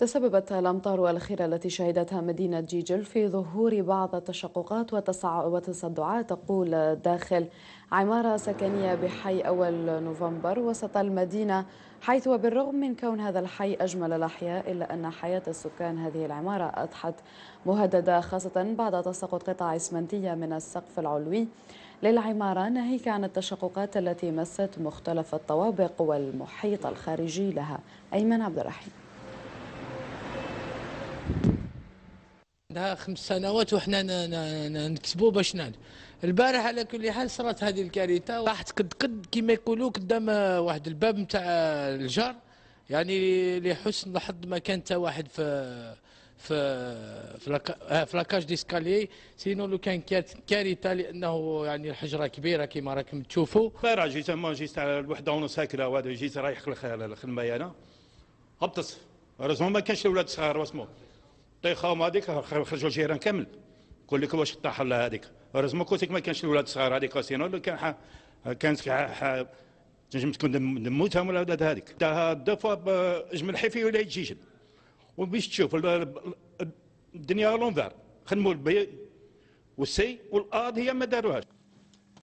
تسببت الأمطار الأخيرة التي شهدتها مدينة جيجل في ظهور بعض التشققات وتصدعات تقول داخل عمارة سكنية بحي أول نوفمبر وسط المدينة حيث وبالرغم من كون هذا الحي أجمل الأحياء إلا أن حياة السكان هذه العمارة أضحت مهددة خاصة بعد تساقط قطع إسمنتية من السقف العلوي للعمارة ناهيك عن التشققات التي مست مختلف الطوابق والمحيط الخارجي لها أيمن عبد الرحيم لها خمس سنوات وحنا نكسبوا باش نال البارح على كل حال صرات هذه الكارثه طاحت قد قد كما يقولوا قدام واحد الباب نتاع الجار يعني لحسن الحظ ما كان حتى واحد في في في لاكاج آه، ديسكالي سينو لو كان كارثه لانه يعني الحجره كبيره كما راكم تشوفوا البارح جيت ما جيت على الوحده ونص هكذا وهذا جيت رايح للخدمه انا هبطت ما كانش الاولاد صغار واسمو طيخه وما هذيك خرجوا الجيران كامل قول لك واش طاح الله هذيك رزمك وثيك ما كانش الولاد صغار هذيك سينو كان حا كانت تنجم تكون دموتها ولا ولاد هذيك داها دفا اجمل حفي ولا يتجيجن وباش تشوف الدنيا لونفار خدموا البي والسي والاض هي ما داروهاش